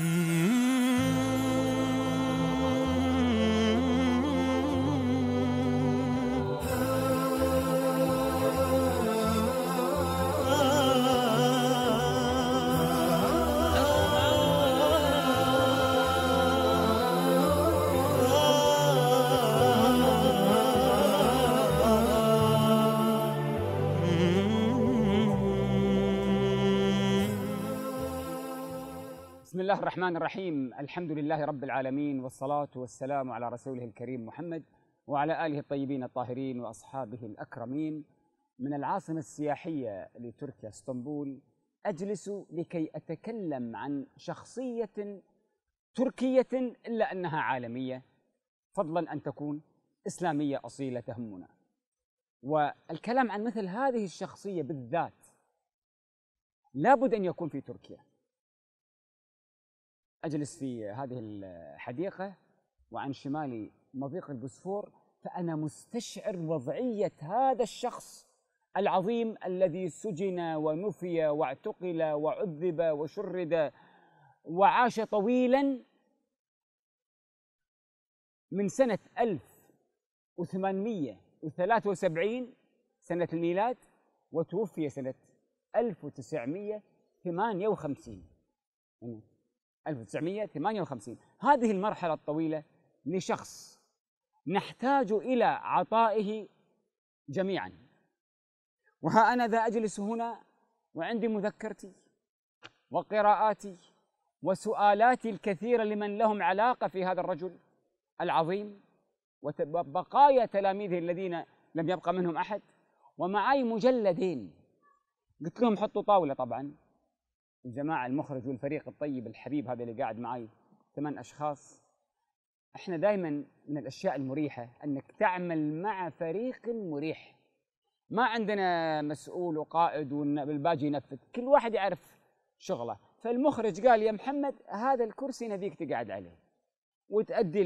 Mm-hmm. الله الرحمن الرحيم الحمد لله رب العالمين والصلاة والسلام على رسوله الكريم محمد وعلى آله الطيبين الطاهرين وأصحابه الأكرمين من العاصمة السياحية لتركيا اسطنبول أجلس لكي أتكلم عن شخصية تركية إلا أنها عالمية فضلا أن تكون إسلامية أصيلة تهمنا والكلام عن مثل هذه الشخصية بالذات لابد أن يكون في تركيا اجلس في هذه الحديقه وعن شمالي مضيق البسفور فانا مستشعر وضعيه هذا الشخص العظيم الذي سجن ونفي واعتقل وعذب وشرد وعاش طويلا من سنة 1873 سنة الميلاد وتوفي سنة 1958 1958 هذه المرحلة الطويلة لشخص نحتاج إلى عطائه جميعا وها أنا ذا أجلس هنا وعندي مذكرتي وقراءاتي وسؤالاتي الكثيرة لمن لهم علاقة في هذا الرجل العظيم وبقايا تلاميذه الذين لم يبقى منهم أحد ومعي مجلدين قلت لهم حطوا طاولة طبعا الجماعة المخرج والفريق الطيب الحبيب هذا اللي قاعد معي ثمان أشخاص احنا دائما من الأشياء المريحة أنك تعمل مع فريق مريح ما عندنا مسؤول وقائد والباقي ينفذ كل واحد يعرف شغله فالمخرج قال يا محمد هذا الكرسي نبيك تقعد عليه وتأدي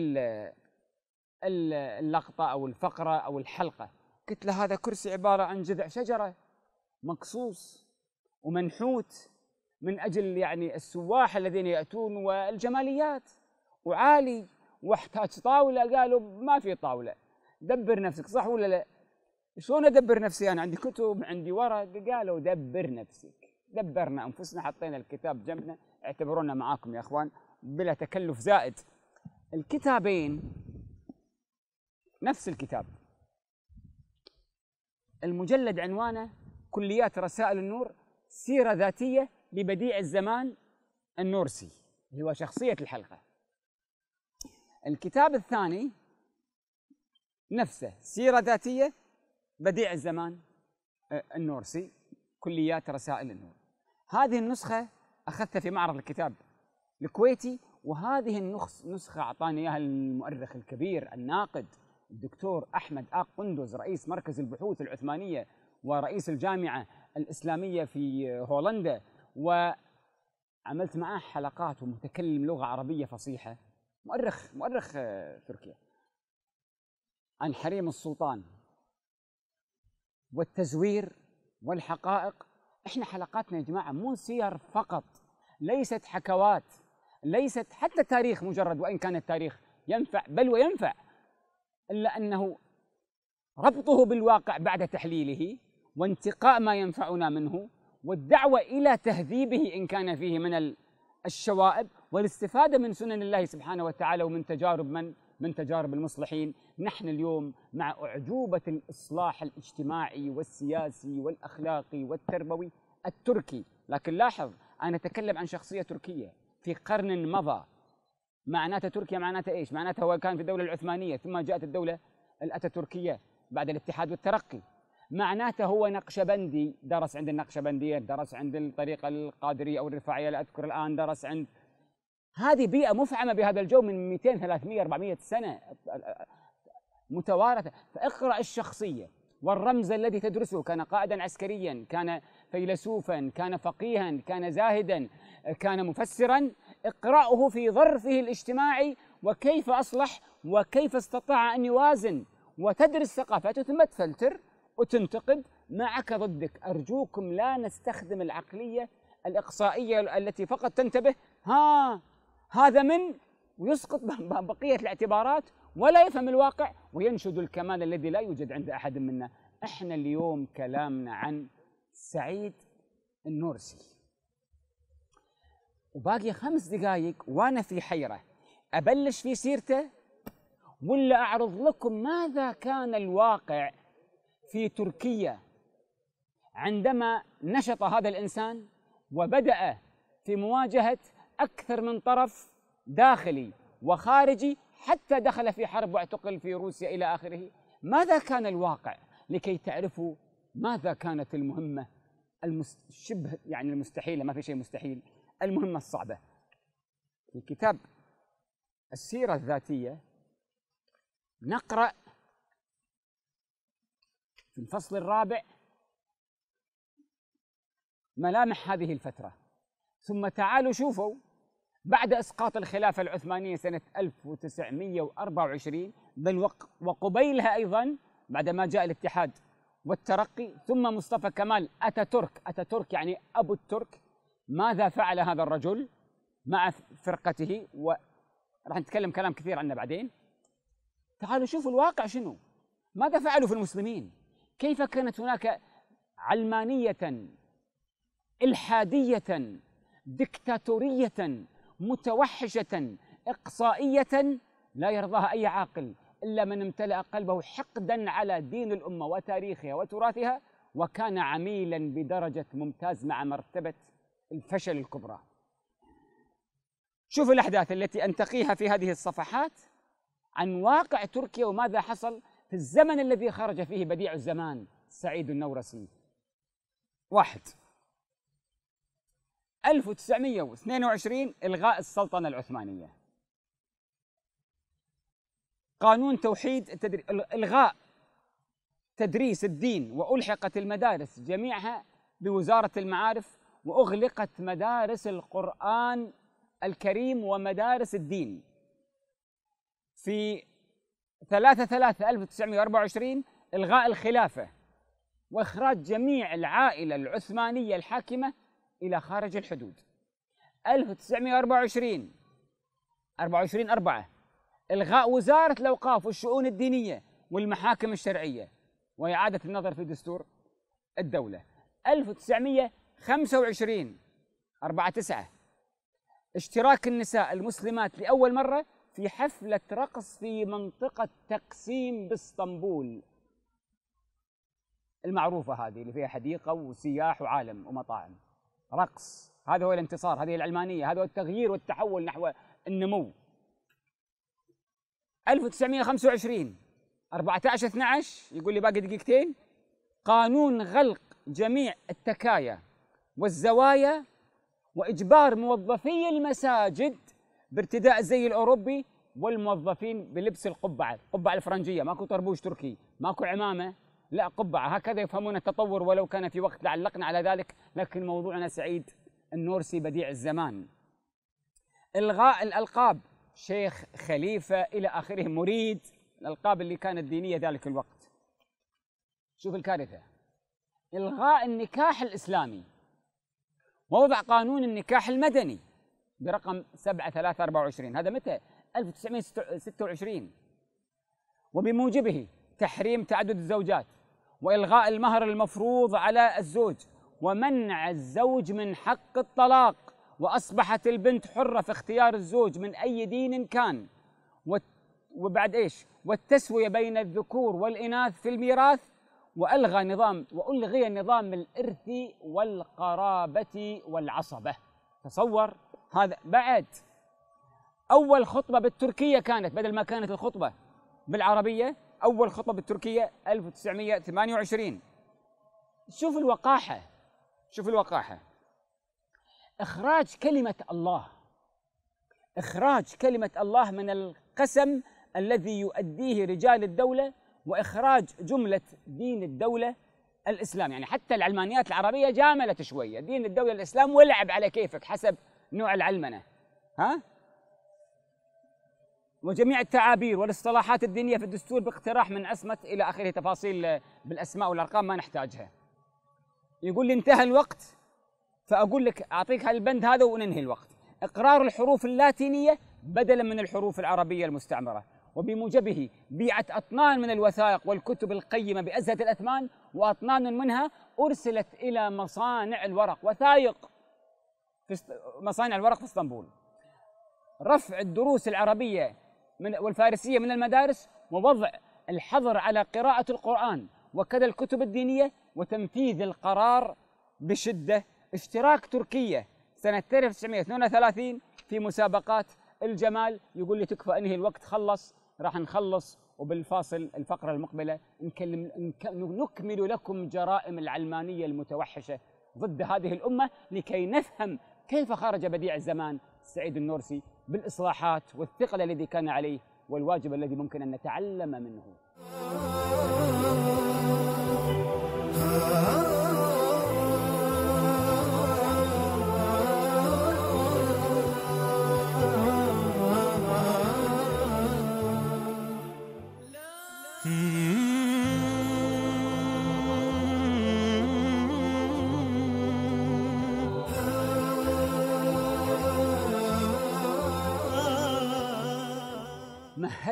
اللقطة أو الفقرة أو الحلقة قلت له هذا كرسي عبارة عن جذع شجرة مقصوص ومنحوت من أجل يعني السواح الذين يأتون والجماليات وعالي واحتاج طاولة قالوا ما في طاولة دبر نفسك صح ولا لا شلون أدبر نفسي أنا عندي كتب عندي ورق قالوا دبر نفسك دبرنا أنفسنا حطينا الكتاب جنبنا اعتبرونا معاكم يا أخوان بلا تكلف زائد الكتابين نفس الكتاب المجلد عنوانه كليات رسائل النور سيرة ذاتية ببديع الزمان النورسي اللي هو شخصية الحلقة الكتاب الثاني نفسه سيرة ذاتية بديع الزمان آه، النورسي كليات رسائل النور هذه النسخة أخذتها في معرض الكتاب الكويتي وهذه النسخة أعطاني إياها المؤرخ الكبير الناقد الدكتور أحمد آق قندوز رئيس مركز البحوث العثمانية ورئيس الجامعة الإسلامية في هولندا وعملت معاه حلقات ومتكلم لغه عربيه فصيحه مؤرخ مؤرخ آه، تركيا عن حريم السلطان والتزوير والحقائق احنا حلقاتنا يا جماعه مو سير فقط ليست حكوات ليست حتى تاريخ مجرد وان كان التاريخ ينفع بل وينفع الا انه ربطه بالواقع بعد تحليله وانتقاء ما ينفعنا منه والدعوة إلى تهذيبه إن كان فيه من الشوائب والاستفادة من سنن الله سبحانه وتعالى ومن تجارب من من تجارب المصلحين نحن اليوم مع أعجوبة الإصلاح الاجتماعي والسياسي والأخلاقي والتربوي التركي لكن لاحظ أنا أتكلم عن شخصية تركية في قرن مضى معناته تركيا معناته إيش معناته هو كان في الدولة العثمانية ثم جاءت الدولة الأتاتركية بعد الاتحاد والترقي معناته هو نقشبندي درس عند النقشبندية درس عند الطريقة القادرية أو الرفاعية لا أذكر الآن درس عند هذه بيئة مفعمة بهذا الجو من 200 300 400 سنة متوارثة فاقرأ الشخصية والرمز الذي تدرسه كان قائدا عسكريا كان فيلسوفا كان فقيها كان زاهدا كان مفسرا اقرأه في ظرفه الاجتماعي وكيف أصلح وكيف استطاع أن يوازن وتدرس ثقافته ثم تفلتر وتنتقد معك ضدك أرجوكم لا نستخدم العقلية الإقصائية التي فقط تنتبه ها هذا من ويسقط بقية الاعتبارات ولا يفهم الواقع وينشد الكمال الذي لا يوجد عند أحد منا احنا اليوم كلامنا عن سعيد النورسي وباقي خمس دقائق وأنا في حيرة أبلش في سيرته ولا أعرض لكم ماذا كان الواقع في تركيا عندما نشط هذا الانسان وبدا في مواجهه اكثر من طرف داخلي وخارجي حتى دخل في حرب واعتقل في روسيا الى اخره ماذا كان الواقع لكي تعرفوا ماذا كانت المهمه الشبه يعني المستحيله ما في شيء مستحيل المهمه الصعبه في كتاب السيره الذاتيه نقرا في الفصل الرابع ملامح هذه الفترة ثم تعالوا شوفوا بعد إسقاط الخلافة العثمانية سنة 1924 بل وقبيلها أيضا بعدما جاء الاتحاد والترقي ثم مصطفى كمال أتاتورك أتاتورك يعني أبو الترك ماذا فعل هذا الرجل مع فرقته و راح نتكلم كلام كثير عنه بعدين تعالوا شوفوا الواقع شنو ماذا فعلوا في المسلمين كيف كانت هناك علمانية إلحادية دكتاتورية متوحشة إقصائية لا يرضاها أي عاقل إلا من امتلأ قلبه حقدا على دين الأمة وتاريخها وتراثها وكان عميلا بدرجة ممتاز مع مرتبة الفشل الكبرى شوف الأحداث التي أنتقيها في هذه الصفحات عن واقع تركيا وماذا حصل في الزمن الذي خرج فيه بديع الزمان سعيد النورسي واحد 1922 إلغاء السلطنة العثمانية قانون توحيد التدري... إلغاء تدريس الدين وألحقت المدارس جميعها بوزارة المعارف وأغلقت مدارس القرآن الكريم ومدارس الدين في 3 3 1924 إلغاء الخلافة وإخراج جميع العائلة العثمانية الحاكمة إلى خارج الحدود 1924 24 4 إلغاء وزارة الأوقاف والشؤون الدينية والمحاكم الشرعية وإعادة النظر في دستور الدولة 1925 4 9 اشتراك النساء المسلمات لأول مرة في حفلة رقص في منطقة تقسيم باسطنبول المعروفة هذه اللي فيها حديقة وسياح وعالم ومطاعم رقص هذا هو الانتصار هذه العلمانية هذا هو التغيير والتحول نحو النمو 1925 14 12 يقول لي باقي دقيقتين قانون غلق جميع التكايا والزوايا واجبار موظفي المساجد بارتداء الزي الاوروبي والموظفين بلبس القبعه، القبعه الفرنجيه، ماكو طربوش تركي، ماكو عمامه، لا قبعه، هكذا يفهمون التطور ولو كان في وقت لعلقنا على ذلك، لكن موضوعنا سعيد النورسي بديع الزمان. الغاء الالقاب شيخ خليفه الى اخره مريد الالقاب اللي كانت دينيه ذلك الوقت. شوف الكارثه. الغاء النكاح الاسلامي. ووضع قانون النكاح المدني برقم 7324 هذا متى 1926 وبموجبه تحريم تعدد الزوجات والغاء المهر المفروض على الزوج ومنع الزوج من حق الطلاق واصبحت البنت حره في اختيار الزوج من اي دين كان وبعد ايش والتسويه بين الذكور والاناث في الميراث والغى نظام والغي نظام الارث والقرابه والعصبه تصور هذا بعد اول خطبه بالتركيه كانت بدل ما كانت الخطبه بالعربيه اول خطبه بالتركيه 1928 شوف الوقاحه شوف الوقاحه اخراج كلمه الله اخراج كلمه الله من القسم الذي يؤديه رجال الدوله واخراج جمله دين الدوله الاسلام يعني حتى العلمانيات العربيه جاملت شويه دين الدوله الاسلام ولعب على كيفك حسب نوع العلمنة ها؟ وجميع التعابير والاصطلاحات الدينية في الدستور باقتراح من أسمة إلى آخره تفاصيل بالأسماء والأرقام ما نحتاجها يقول لي انتهى الوقت فأقول لك أعطيك هالبند هذا وننهي الوقت إقرار الحروف اللاتينية بدلا من الحروف العربية المستعمرة وبموجبه بيعت أطنان من الوثائق والكتب القيمة بأزهة الأثمان وأطنان منها أرسلت إلى مصانع الورق وثائق في مصانع الورق في اسطنبول رفع الدروس العربية من والفارسية من المدارس ووضع الحظر على قراءة القرآن وكذا الكتب الدينية وتنفيذ القرار بشدة اشتراك تركيا سنة 1932 في مسابقات الجمال يقول لي تكفى انهي الوقت خلص راح نخلص وبالفاصل الفقرة المقبلة نكلم نكمل لكم جرائم العلمانية المتوحشة ضد هذه الأمة لكي نفهم كيف خرج بديع الزمان سعيد النورسي بالإصلاحات والثقل الذي كان عليه والواجب الذي ممكن أن نتعلم منه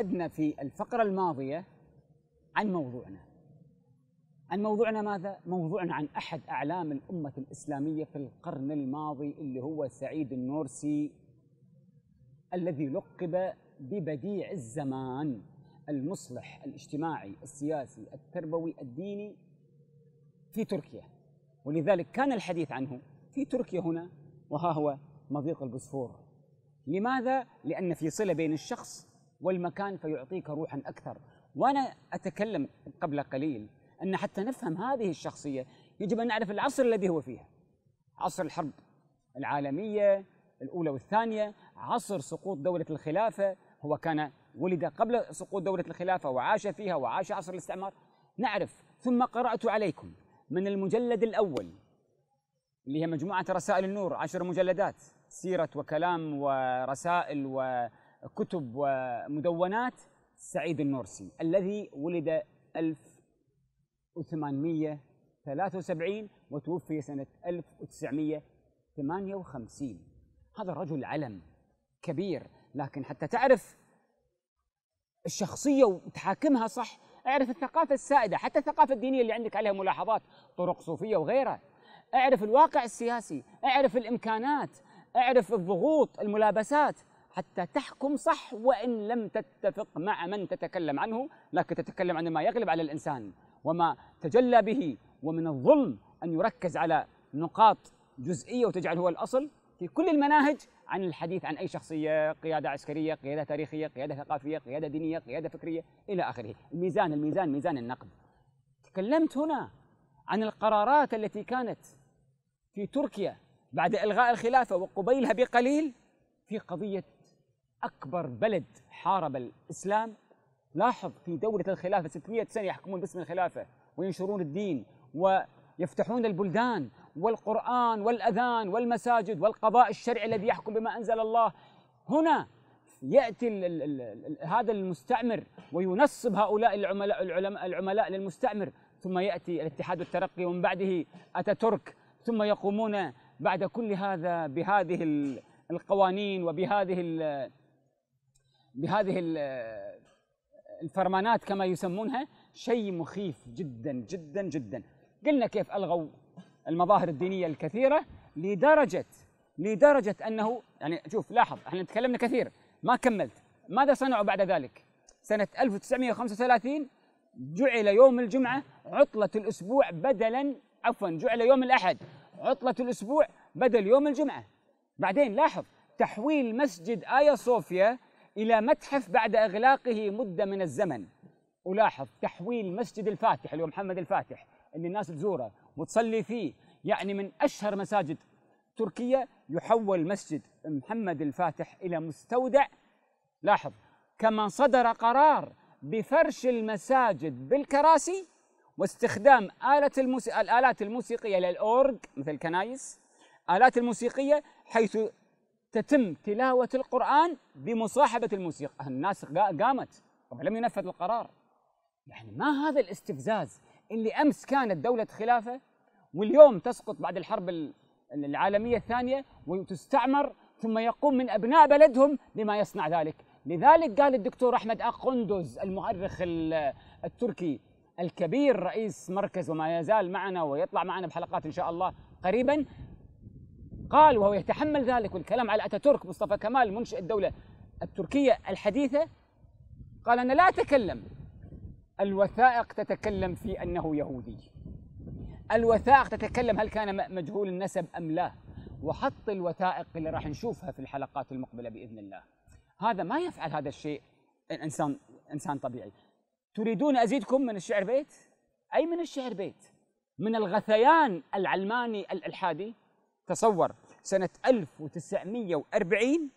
شهدنا في الفقرة الماضية عن موضوعنا عن موضوعنا ماذا؟ موضوعنا عن أحد أعلام الأمة الإسلامية في القرن الماضي اللي هو سعيد النورسي الذي لقب ببديع الزمان المصلح الاجتماعي السياسي التربوي الديني في تركيا ولذلك كان الحديث عنه في تركيا هنا وها هو مضيق البوسفور لماذا؟ لأن في صلة بين الشخص والمكان فيعطيك روحا اكثر وانا اتكلم قبل قليل ان حتى نفهم هذه الشخصيه يجب ان نعرف العصر الذي هو فيه عصر الحرب العالميه الاولى والثانيه عصر سقوط دوله الخلافه هو كان ولد قبل سقوط دوله الخلافه وعاش فيها وعاش عصر الاستعمار نعرف ثم قرات عليكم من المجلد الاول اللي هي مجموعه رسائل النور عشر مجلدات سيره وكلام ورسائل و كتب ومدونات سعيد النورسي الذي ولد 1873 وتوفي سنة 1958 هذا الرجل علم كبير لكن حتى تعرف الشخصية وتحاكمها صح اعرف الثقافة السائدة حتى الثقافة الدينية اللي عندك عليها ملاحظات طرق صوفية وغيرها اعرف الواقع السياسي اعرف الإمكانات اعرف الضغوط الملابسات حتى تحكم صح وإن لم تتفق مع من تتكلم عنه لكن تتكلم عن ما يغلب على الإنسان وما تجلى به ومن الظلم أن يركز على نقاط جزئية وتجعل هو الأصل في كل المناهج عن الحديث عن أي شخصية قيادة عسكرية قيادة تاريخية قيادة ثقافية قيادة دينية قيادة فكرية إلى آخره الميزان الميزان ميزان النقد تكلمت هنا عن القرارات التي كانت في تركيا بعد إلغاء الخلافة وقبيلها بقليل في قضية أكبر بلد حارب الإسلام لاحظ في دولة الخلافة 600 سنة يحكمون باسم الخلافة وينشرون الدين ويفتحون البلدان والقرآن والأذان والمساجد والقضاء الشرعي الذي يحكم بما أنزل الله هنا يأتي الـ الـ الـ هذا المستعمر وينصب هؤلاء العملاء, العلماء العملاء للمستعمر ثم يأتي الاتحاد والترقي ومن بعده أتاتورك ثم يقومون بعد كل هذا بهذه القوانين وبهذه بهذه الفرمانات كما يسمونها شيء مخيف جدا جدا جدا قلنا كيف الغوا المظاهر الدينيه الكثيره لدرجه لدرجه انه يعني شوف لاحظ احنا تكلمنا كثير ما كملت ماذا صنعوا بعد ذلك سنه 1935 جعل يوم الجمعه عطله الاسبوع بدلا عفوا جعل يوم الاحد عطله الاسبوع بدل يوم الجمعه بعدين لاحظ تحويل مسجد ايا صوفيا إلى متحف بعد إغلاقه مدة من الزمن ألاحظ تحويل مسجد الفاتح اللي هو محمد الفاتح اللي الناس تزوره وتصلي فيه يعني من أشهر مساجد تركيا يحول مسجد محمد الفاتح إلى مستودع لاحظ كما صدر قرار بفرش المساجد بالكراسي واستخدام آلة الموسيقى الآلات الموسيقية للأورج مثل الكنايس آلات الموسيقية حيث تتم تلاوة القرآن بمصاحبة الموسيقى الناس قامت طبعا لم ينفذ القرار يعني ما هذا الاستفزاز اللي أمس كانت دولة خلافة واليوم تسقط بعد الحرب العالمية الثانية وتستعمر ثم يقوم من أبناء بلدهم بما يصنع ذلك لذلك قال الدكتور أحمد أقندز المؤرخ التركي الكبير رئيس مركز وما يزال معنا ويطلع معنا بحلقات إن شاء الله قريبا قال وهو يتحمل ذلك والكلام على أتاتورك مصطفى كمال منشئ الدولة التركية الحديثة قال أنا لا أتكلم الوثائق تتكلم في أنه يهودي الوثائق تتكلم هل كان مجهول النسب أم لا وحط الوثائق اللي راح نشوفها في الحلقات المقبلة بإذن الله هذا ما يفعل هذا الشيء الإنسان إنسان طبيعي تريدون أزيدكم من الشعر بيت؟ أي من الشعر بيت من الغثيان العلماني الإلحادي تصور سنة 1940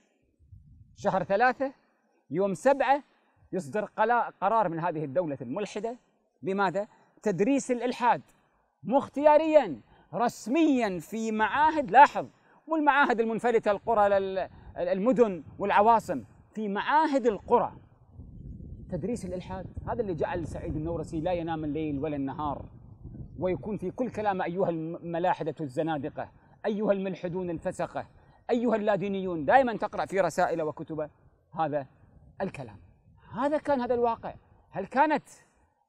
شهر ثلاثة يوم سبعة يصدر قرار من هذه الدولة الملحدة بماذا؟ تدريس الإلحاد مختياريا رسميا في معاهد لاحظ مو المعاهد المنفلتة القرى المدن والعواصم في معاهد القرى تدريس الإلحاد هذا اللي جعل سعيد النورسي لا ينام الليل ولا النهار ويكون في كل كلامه أيها الملاحدة الزنادقة أيها الملحدون الفسقة أيها اللادينيون دائما تقرأ في رسائل وكتب هذا الكلام هذا كان هذا الواقع هل كانت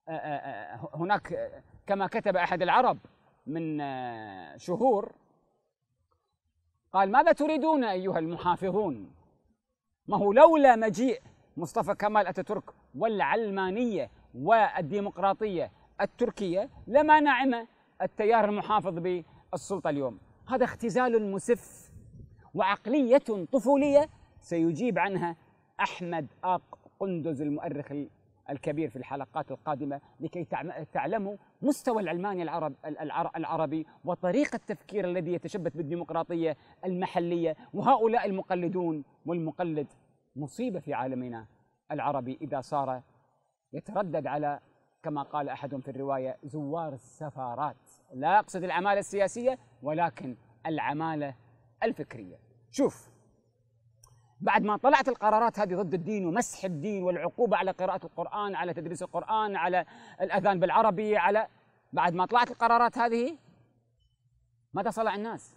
آه، آه، آه، هناك كما كتب أحد العرب من شهور قال ماذا تريدون أيها المحافظون ما هو لولا مجيء مصطفى كمال أتاتورك والعلمانية والديمقراطية التركية لما نعم التيار المحافظ بالسلطة اليوم هذا اختزال مسف وعقلية طفولية سيجيب عنها أحمد آق قندز المؤرخ الكبير في الحلقات القادمة لكي تعلموا مستوى العلماني العرب العربي وطريقة التفكير الذي يتشبث بالديمقراطية المحلية وهؤلاء المقلدون والمقلد مصيبة في عالمنا العربي إذا صار يتردد على كما قال أحدهم في الرواية زوار السفارات لا أقصد العمالة السياسية ولكن العمالة الفكرية شوف بعد ما طلعت القرارات هذه ضد الدين ومسح الدين والعقوبة على قراءة القرآن على تدريس القرآن على الأذان بالعربية على بعد ما طلعت القرارات هذه ماذا صنع الناس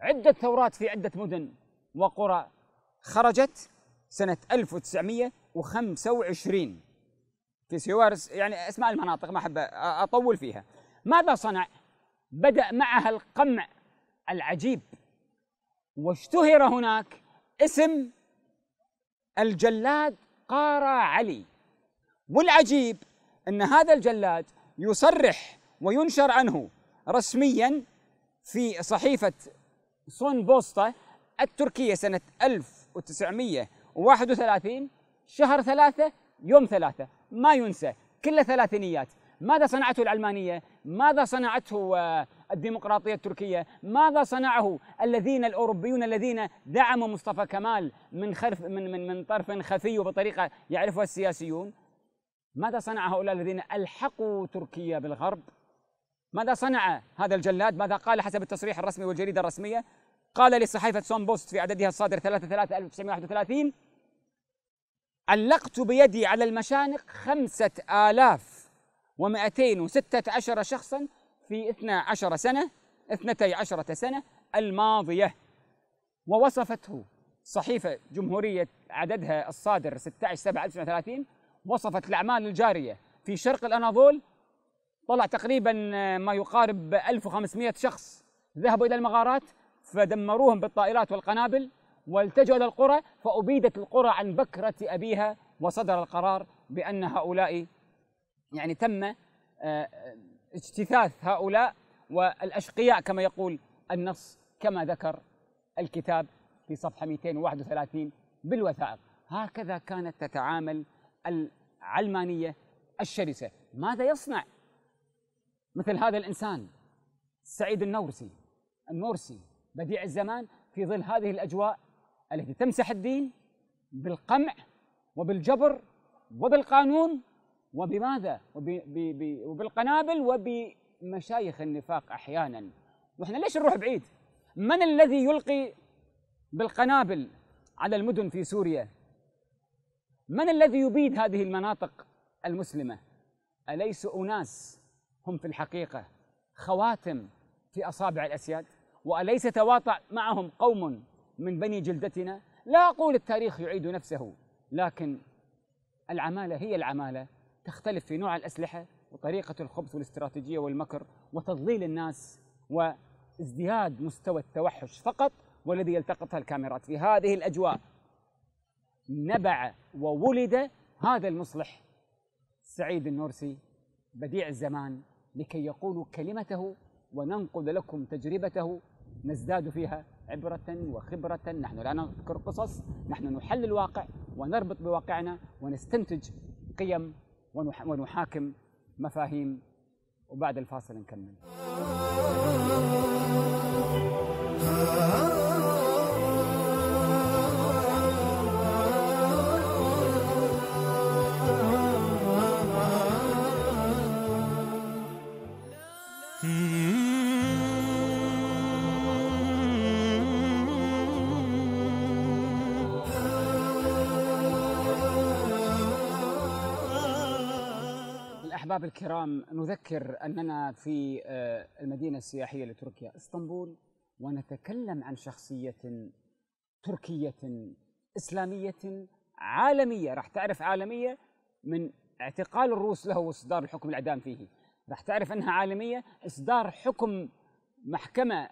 عدة ثورات في عدة مدن وقرى خرجت سنة 1925 في سوارس يعني اسماء المناطق ما أحب أطول فيها ماذا صنع بدأ معها القمع العجيب واشتهر هناك اسم الجلاد قارى علي والعجيب أن هذا الجلاد يصرح وينشر عنه رسميا في صحيفة سون بوسطة التركية سنة 1931 شهر ثلاثة يوم ثلاثة ما ينسى كل ثلاثينيات ماذا صنعته العلمانية؟ ماذا صنعته آه، الديمقراطية التركية؟ ماذا صنعه الذين الأوروبيون الذين دعموا مصطفى كمال من خلف من من من طرف خفي وبطريقة يعرفها السياسيون؟ ماذا صنع هؤلاء الذين ألحقوا تركيا بالغرب؟ ماذا صنع هذا الجلاد؟ ماذا قال حسب التصريح الرسمي والجريدة الرسمية؟ قال لصحيفة سون بوست في عددها الصادر 3 3 1931 علقت بيدي على المشانق خمسة آلاف و216 شخصا في 12 سنة 12 سنة الماضية ووصفته صحيفة جمهورية عددها الصادر 16 7 1930 وصفت الأعمال الجارية في شرق الأناضول طلع تقريبا ما يقارب 1500 شخص ذهبوا إلى المغارات فدمروهم بالطائرات والقنابل والتجوا إلى القرى فأبيدت القرى عن بكرة أبيها وصدر القرار بأن هؤلاء يعني تم آه، اجتثاث هؤلاء والأشقياء كما يقول النص كما ذكر الكتاب في صفحة 231 بالوثائق هكذا كانت تتعامل العلمانية الشرسة ماذا يصنع مثل هذا الإنسان سعيد النورسي النورسي بديع الزمان في ظل هذه الأجواء التي تمسح الدين بالقمع وبالجبر وبالقانون وبماذا؟ وبالقنابل وبمشايخ النفاق احيانا واحنا ليش نروح بعيد؟ من الذي يلقي بالقنابل على المدن في سوريا؟ من الذي يبيد هذه المناطق المسلمه؟ اليس اناس هم في الحقيقه خواتم في اصابع الاسياد؟ واليس تواطأ معهم قوم من بني جلدتنا؟ لا اقول التاريخ يعيد نفسه لكن العماله هي العماله تختلف في نوع الأسلحة وطريقة الخبث والاستراتيجية والمكر وتضليل الناس وازدياد مستوى التوحش فقط والذي يلتقطها الكاميرات في هذه الأجواء نبع وولد هذا المصلح سعيد النورسي بديع الزمان لكي يقول كلمته وننقل لكم تجربته نزداد فيها عبرة وخبرة نحن لا نذكر قصص نحن نحلل الواقع ونربط بواقعنا ونستنتج قيم ونحاكم مفاهيم وبعد الفاصل نكمل hmm. أحباب الكرام نذكر أننا في آه، المدينة السياحية لتركيا اسطنبول ونتكلم عن شخصية تركية إسلامية عالمية راح تعرف عالمية من اعتقال الروس له واصدار الحكم الإعدام فيه راح تعرف أنها عالمية إصدار حكم محكمة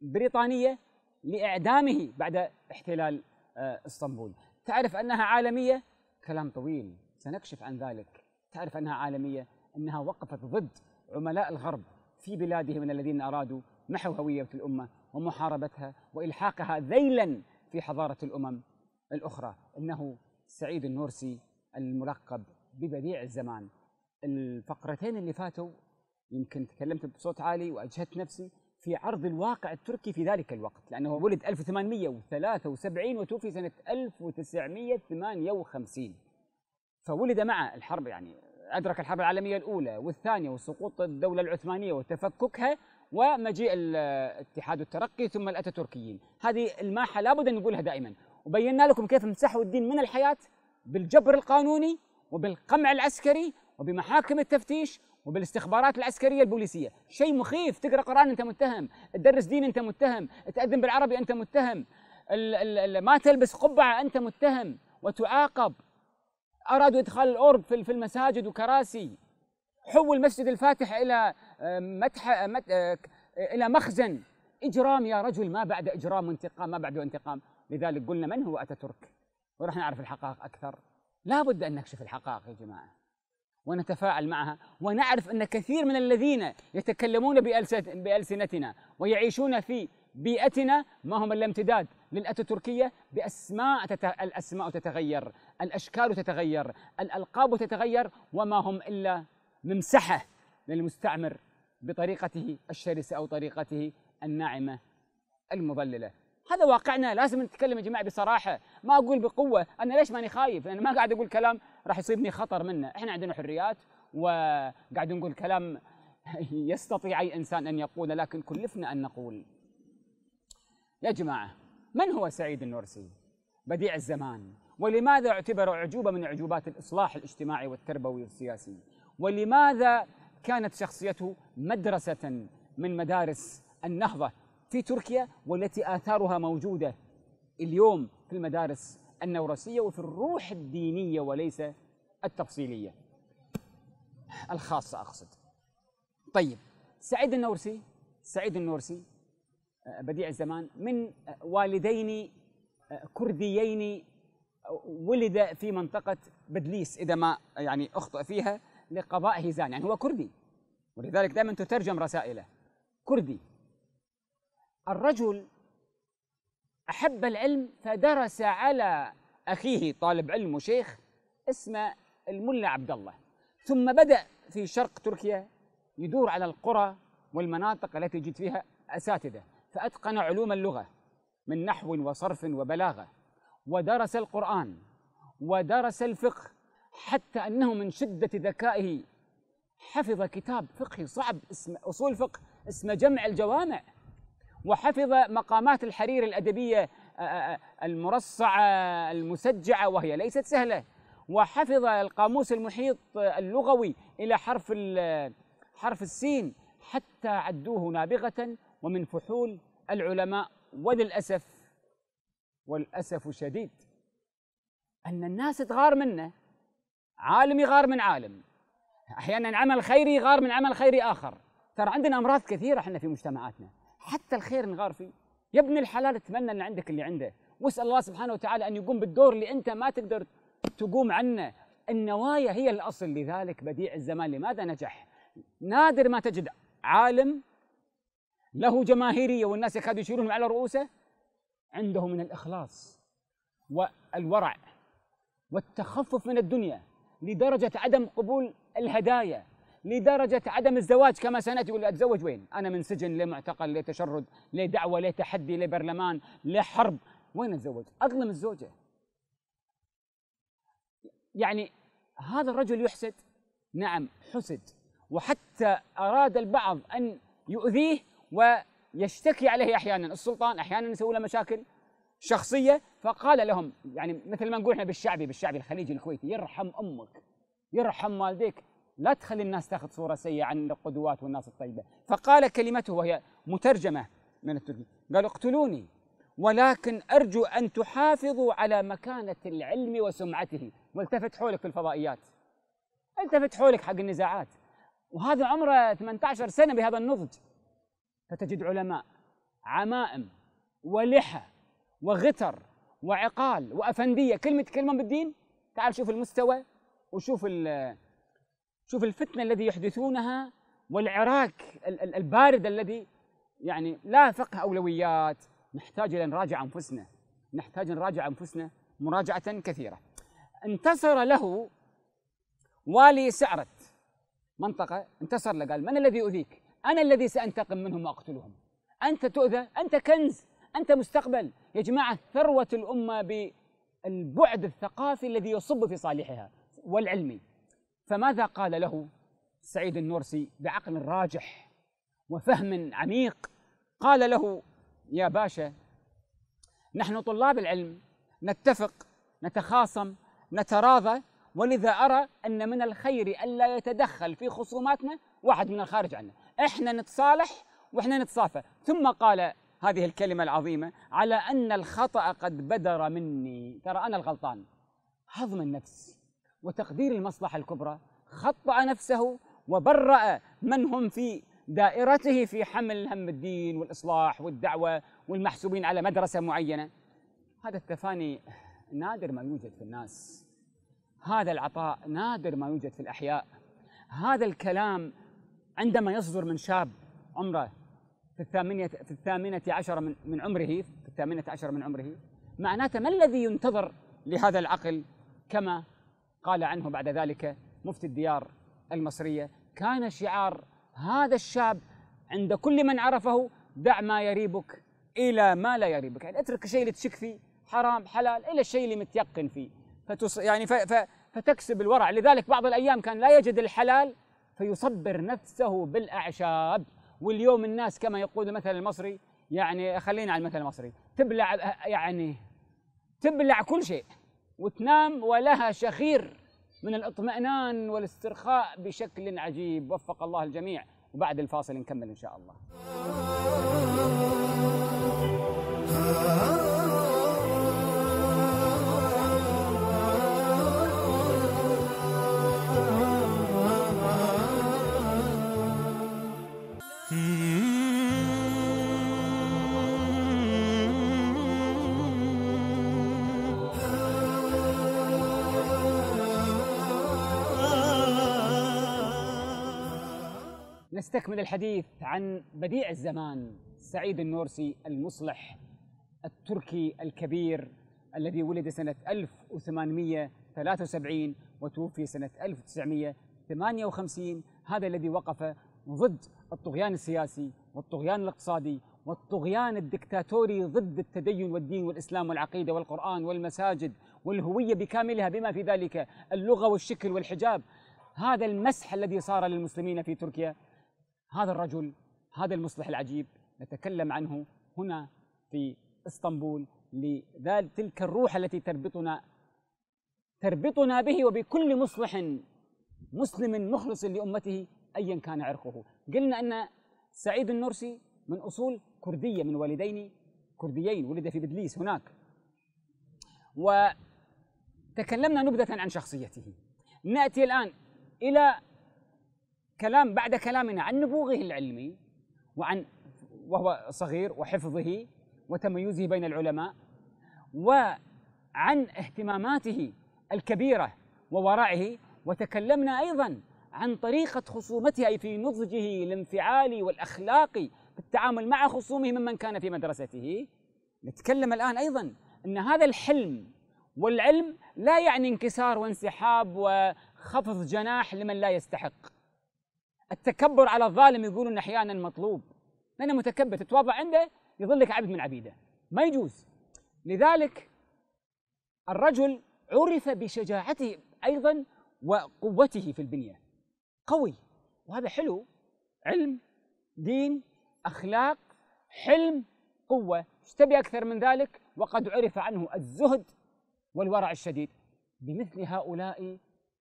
بريطانية لإعدامه بعد احتلال آه، اسطنبول تعرف أنها عالمية كلام طويل سنكشف عن ذلك تعرف أنها عالمية أنها وقفت ضد عملاء الغرب في بلادهم الذين أرادوا محو هوية الأمة ومحاربتها وإلحاقها ذيلا في حضارة الأمم الأخرى إنه سعيد النورسي الملقب ببديع الزمان الفقرتين اللي فاتوا يمكن تكلمت بصوت عالي وأجهدت نفسي في عرض الواقع التركي في ذلك الوقت لأنه ولد 1873 وتوفي سنة 1958 فولد مع الحرب يعني أدرك الحرب العالمية الأولى والثانية وسقوط الدولة العثمانية وتفككها ومجيء الاتحاد والترقي ثم الأتاتوركيين هذه الماحة لابد أن نقولها دائما وبينا لكم كيف مسحوا الدين من الحياة بالجبر القانوني وبالقمع العسكري وبمحاكم التفتيش وبالاستخبارات العسكريه البوليسيه، شيء مخيف تقرا قران انت متهم، تدرس دين انت متهم، تاذن بالعربي انت متهم، ما تلبس قبعه انت متهم وتعاقب أرادوا إدخال الأورب في المساجد وكراسي حول مسجد الفاتح إلى آه، متح آه، مت... آه، إلى مخزن إجرام يا رجل ما بعد إجرام وانتقام ما بعد انتقام لذلك قلنا من هو أتاتورك وراح نعرف الحقائق أكثر لا بد أن نكشف الحقائق يا جماعة ونتفاعل معها ونعرف أن كثير من الذين يتكلمون بألسنتنا ويعيشون في بيئتنا ما هم الا امتداد للأتاتوركية بأسماء الأسماء تتغير الأشكال تتغير الألقاب تتغير وما هم إلا ممسحة للمستعمر بطريقته الشرسة أو طريقته الناعمة المضللة هذا واقعنا لازم نتكلم يا جماعه بصراحه ما اقول بقوه انا ليش ماني خايف انا ما قاعد اقول كلام راح يصيبني خطر منه احنا عندنا حريات وقاعد نقول كلام يستطيع اي انسان ان يقوله لكن كلفنا ان نقول يا جماعه من هو سعيد النورسي بديع الزمان ولماذا اعتبر أعجوبة من أعجوبات الإصلاح الاجتماعي والتربوي والسياسي ولماذا كانت شخصيته مدرسة من مدارس النهضة في تركيا والتي آثارها موجودة اليوم في المدارس النورسية وفي الروح الدينية وليس التفصيلية الخاصة أقصد طيب سعيد النورسي سعيد النورسي آه، بديع الزمان من والدين آه، كرديين ولد في منطقة بدليس إذا ما يعني أخطأ فيها لقضاء هيزان يعني هو كردي ولذلك دائما تترجم رسائله كردي الرجل أحب العلم فدرس على أخيه طالب علم وشيخ اسمه الملا عبد الله ثم بدأ في شرق تركيا يدور على القرى والمناطق التي يجد فيها أساتذة فأتقن علوم اللغة من نحو وصرف وبلاغة ودرس القرآن ودرس الفقه حتى أنه من شدة ذكائه حفظ كتاب فقهي صعب اسم أصول فقه اسمه جمع الجوامع وحفظ مقامات الحرير الأدبية آه، آه، آه، المرصعة المسجعة وهي ليست سهلة وحفظ القاموس المحيط اللغوي إلى حرف حرف السين حتى عدوه نابغة ومن فحول العلماء وللأسف والأسف الشديد أن الناس تغار منه عالم يغار من عالم أحيانا عمل خيري يغار من عمل خيري آخر ترى عندنا أمراض كثيرة احنا في مجتمعاتنا حتى الخير نغار فيه يا ابن الحلال اتمنى أن عندك اللي عنده واسأل الله سبحانه وتعالى أن يقوم بالدور اللي أنت ما تقدر تقوم عنه النوايا هي الأصل لذلك بديع الزمان لماذا نجح نادر ما تجد عالم له جماهيرية والناس يكاد يشيلون على رؤوسه عنده من الإخلاص والورع والتخفف من الدنيا لدرجة عدم قبول الهدايا لدرجة عدم الزواج كما سنأتي يقول أتزوج وين أنا من سجن لمعتقل لتشرد لدعوة لتحدي لبرلمان لحرب وين أتزوج أظلم الزوجة يعني هذا الرجل يحسد نعم حسد وحتى أراد البعض أن يؤذيه يشتكي عليه احيانا السلطان احيانا يسوي له مشاكل شخصيه فقال لهم يعني مثل ما نقول احنا بالشعبي بالشعبي الخليجي الكويتي يرحم امك يرحم والديك لا تخلي الناس تاخذ صوره سيئه عن القدوات والناس الطيبه فقال كلمته وهي مترجمه من التركي قال اقتلوني ولكن ارجو ان تحافظوا على مكانه العلم وسمعته والتفت حولك في الفضائيات التفت حولك حق النزاعات وهذا عمره 18 سنه بهذا النضج فتجد علماء عمائم ولحى وغتر وعقال وافنديه كلمه يتكلمون بالدين تعال شوف المستوى وشوف شوف الفتنه الذي يحدثونها والعراك البارد الذي يعني لا فقه اولويات نحتاج الى نراجع انفسنا نحتاج نراجع انفسنا مراجعه كثيره انتصر له والي سعرت منطقه انتصر له قال من الذي اذيك أنا الذي سأنتقم منهم وأقتلهم أنت تؤذى أنت كنز أنت مستقبل يا جماعة ثروة الأمة بالبعد الثقافي الذي يصب في صالحها والعلمي فماذا قال له سعيد النورسي بعقل راجح وفهم عميق قال له يا باشا نحن طلاب العلم نتفق نتخاصم نتراضى ولذا أرى أن من الخير ألا يتدخل في خصوماتنا واحد من الخارج عنا احنا نتصالح واحنا نتصافى ثم قال هذه الكلمة العظيمة على أن الخطأ قد بدر مني ترى أنا الغلطان هضم النفس وتقدير المصلحة الكبرى خطأ نفسه وبرأ من هم في دائرته في حمل هم الدين والإصلاح والدعوة والمحسوبين على مدرسة معينة هذا التفاني نادر ما يوجد في الناس هذا العطاء نادر ما يوجد في الأحياء هذا الكلام عندما يصدر من شاب عمره في الثامنة في الثامنة عشر من, من عمره في الثامنة عشر من عمره معناته ما الذي ينتظر لهذا العقل كما قال عنه بعد ذلك مفتي الديار المصرية كان شعار هذا الشاب عند كل من عرفه دع ما يريبك إلى ما لا يريبك يعني اترك الشيء اللي تشك فيه حرام حلال إلى الشيء اللي متيقن فيه فتص... يعني ف... ف... فتكسب الورع لذلك بعض الأيام كان لا يجد الحلال فيصبر نفسه بالاعشاب واليوم الناس كما يقول المثل المصري يعني خلينا على المثل المصري تبلع يعني تبلع كل شيء وتنام ولها شخير من الاطمئنان والاسترخاء بشكل عجيب وفق الله الجميع وبعد الفاصل نكمل ان شاء الله آه. نستكمل الحديث عن بديع الزمان سعيد النورسي المصلح التركي الكبير الذي ولد سنة 1873 وتوفي سنة 1958 هذا الذي وقف ضد الطغيان السياسي والطغيان الاقتصادي والطغيان الدكتاتوري ضد التدين والدين والإسلام والعقيدة والقرآن والمساجد والهوية بكاملها بما في ذلك اللغة والشكل والحجاب هذا المسح الذي صار للمسلمين في تركيا هذا الرجل هذا المصلح العجيب نتكلم عنه هنا في اسطنبول لذلك تلك الروح التي تربطنا تربطنا به وبكل مصلح مسلم مخلص لامته ايا كان عرقه قلنا ان سعيد النورسي من اصول كرديه من والدين كرديين ولد في بدليس هناك وتكلمنا نبذه عن شخصيته ناتي الان الى كلام بعد كلامنا عن نبوغه العلمي وعن وهو صغير وحفظه وتميزه بين العلماء وعن اهتماماته الكبيره وورعه وتكلمنا ايضا عن طريقه خصومته اي في نضجه الانفعالي والاخلاقي في التعامل مع خصومه ممن كان في مدرسته نتكلم الان ايضا ان هذا الحلم والعلم لا يعني انكسار وانسحاب وخفض جناح لمن لا يستحق التكبر على الظالم يقولون احيانا مطلوب لانه متكبر تتواضع عنده يظلك عبد من عبيده ما يجوز لذلك الرجل عرف بشجاعته ايضا وقوته في البنيه قوي وهذا حلو علم دين اخلاق حلم قوه ايش تبي اكثر من ذلك وقد عرف عنه الزهد والورع الشديد بمثل هؤلاء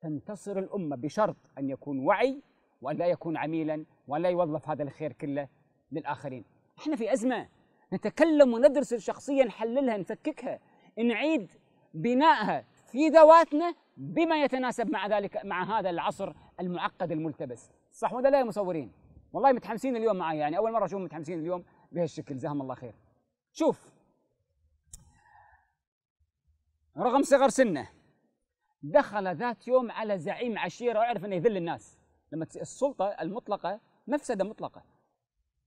تنتصر الامه بشرط ان يكون وعي وأن لا يكون عميلا وأن لا يوظف هذا الخير كله للآخرين احنا في أزمة نتكلم وندرس الشخصية نحللها نفككها نعيد بنائها في ذواتنا بما يتناسب مع ذلك مع هذا العصر المعقد الملتبس صح ولا لا يا مصورين والله متحمسين اليوم معي يعني اول مره اشوف متحمسين اليوم بهالشكل جزاهم الله خير شوف رغم صغر سنه دخل ذات يوم على زعيم عشيره وعرف انه يذل الناس لما السلطه المطلقه مفسده مطلقه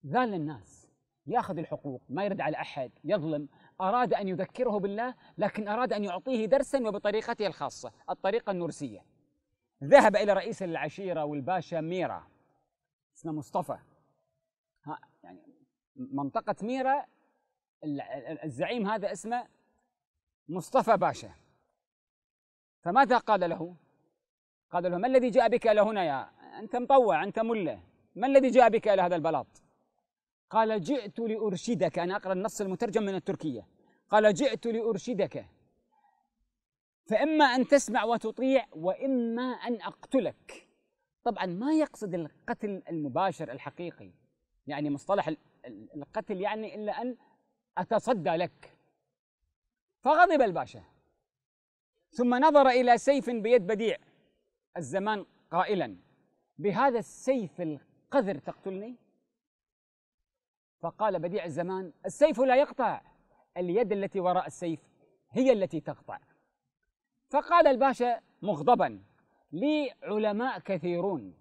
ذل الناس ياخذ الحقوق ما يرد على احد يظلم اراد ان يذكره بالله لكن اراد ان يعطيه درسا وبطريقته الخاصه الطريقه النورسيه ذهب الى رئيس العشيره والباشا ميرا اسمه مصطفى ها يعني منطقه ميرا الزعيم هذا اسمه مصطفى باشا فماذا قال له؟ قال له ما الذي جاء بك الى هنا يا أنت مطوع أنت ملة ما الذي جاء بك إلى هذا البلاط قال جئت لأرشدك أنا أقرأ النص المترجم من التركية قال جئت لأرشدك فإما أن تسمع وتطيع وإما أن أقتلك طبعا ما يقصد القتل المباشر الحقيقي يعني مصطلح القتل يعني إلا أن أتصدى لك فغضب الباشا ثم نظر إلى سيف بيد بديع الزمان قائلا بهذا السيف القذر تقتلني فقال بديع الزمان السيف لا يقطع اليد التي وراء السيف هي التي تقطع فقال الباشا مغضبا لي علماء كثيرون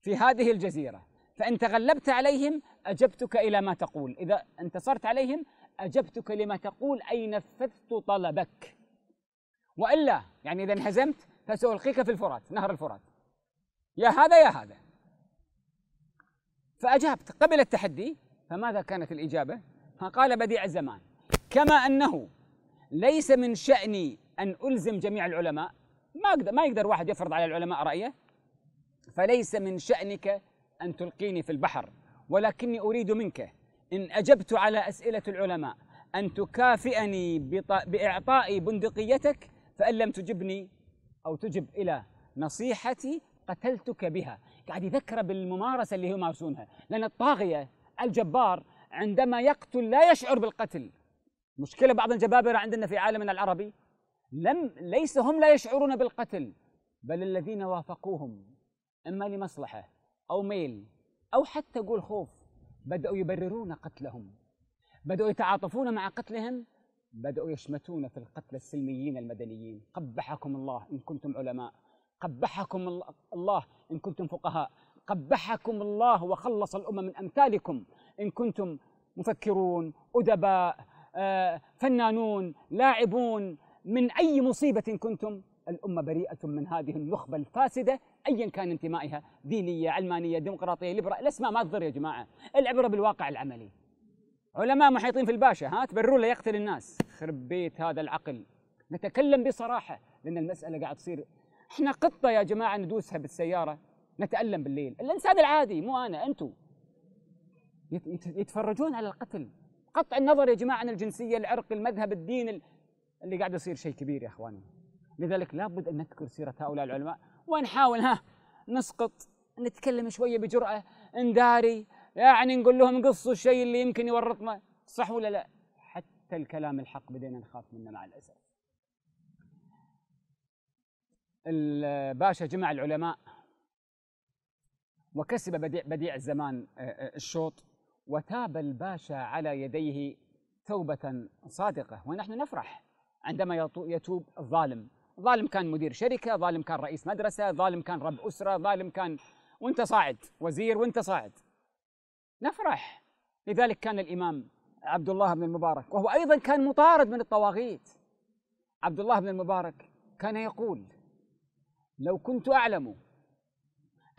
في هذه الجزيره فان تغلبت عليهم اجبتك الى ما تقول اذا انتصرت عليهم اجبتك لما تقول اي نفذت طلبك والا يعني اذا انهزمت فسالقيك في الفرات نهر الفرات يا هذا يا هذا فأجابت قبل التحدي فماذا كانت الإجابة؟ فقال بديع الزمان كما أنه ليس من شأني أن ألزم جميع العلماء ما أقدر ما يقدر واحد يفرض على العلماء رأيه فليس من شأنك أن تلقيني في البحر ولكني أريد منك إن أجبت على أسئلة العلماء أن تكافئني بإعطائي بندقيتك فإن لم تجبني أو تجب إلى نصيحتي قتلتك بها قاعد يذكره بالممارسة اللي هم يمارسونها لأن الطاغية الجبار عندما يقتل لا يشعر بالقتل مشكلة بعض الجبابرة عندنا في عالمنا العربي لم ليس هم لا يشعرون بالقتل بل الذين وافقوهم إما لمصلحة أو ميل أو حتى قول خوف بدأوا يبررون قتلهم بدأوا يتعاطفون مع قتلهم بدأوا يشمتون في القتل السلميين المدنيين قبحكم الله إن كنتم علماء قبحكم الله إن كنتم فقهاء قبحكم الله وخلص الأمم من أمثالكم إن كنتم مفكرون أدباء آه، فنانون لاعبون من أي مصيبة كنتم الأمة بريئة من هذه النخبة الفاسدة أيا كان انتمائها دينية علمانية ديمقراطية ليبرا الأسماء ما تضر يا جماعة العبرة بالواقع العملي علماء محيطين في الباشا ها تبرروا له يقتل الناس خرب بيت هذا العقل نتكلم بصراحة لأن المسألة قاعد تصير احنا قطة يا جماعة ندوسها بالسيارة نتألم بالليل الإنسان العادي مو أنا أنتم يتفرجون على القتل قطع النظر يا جماعة عن الجنسية العرق المذهب الدين اللي قاعد يصير شيء كبير يا إخواني لذلك لابد أن نذكر سيرة هؤلاء العلماء ونحاول ها نسقط نتكلم شوية بجرأة نداري يعني نقول لهم قصوا الشيء اللي يمكن يورطنا صح ولا لا حتى الكلام الحق بدينا نخاف منه مع الأسف الباشا جمع العلماء وكسب بديع, بديع الزمان آه، آه، الشوط وتاب الباشا على يديه توبة صادقة ونحن نفرح عندما يتوب الظالم ظالم كان مدير شركة ظالم كان رئيس مدرسة ظالم كان رب أسرة ظالم كان وانت صاعد وزير وانت صاعد نفرح لذلك كان الإمام عبد الله بن المبارك وهو أيضا كان مطارد من الطواغيت عبد الله بن المبارك كان يقول لو كنت اعلم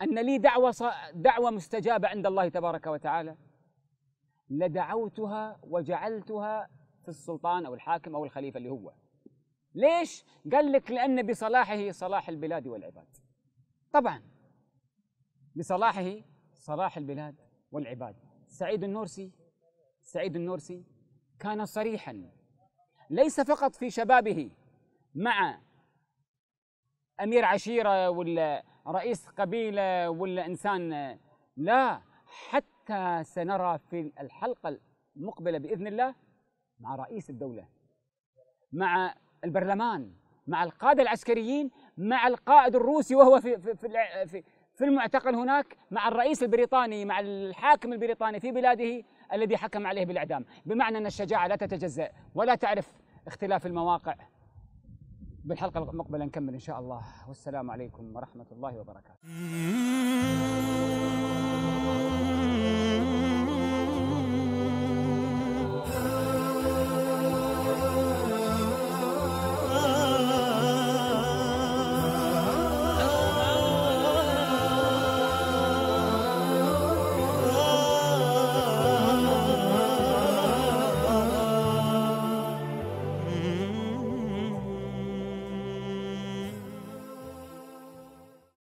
ان لي دعوه دعوه مستجابه عند الله تبارك وتعالى لدعوتها وجعلتها في السلطان او الحاكم او الخليفه اللي هو ليش؟ قال لك لأن بصلاحه صلاح البلاد والعباد طبعا بصلاحه صلاح البلاد والعباد سعيد النورسي سعيد النورسي كان صريحا ليس فقط في شبابه مع امير عشيره ولا رئيس قبيله ولا انسان لا حتى سنرى في الحلقه المقبله باذن الله مع رئيس الدوله مع البرلمان مع القاده العسكريين مع القائد الروسي وهو في في في, في المعتقل هناك مع الرئيس البريطاني مع الحاكم البريطاني في بلاده الذي حكم عليه بالاعدام بمعنى ان الشجاعه لا تتجزا ولا تعرف اختلاف المواقع بالحلقة المقبلة نكمل إن شاء الله والسلام عليكم ورحمة الله وبركاته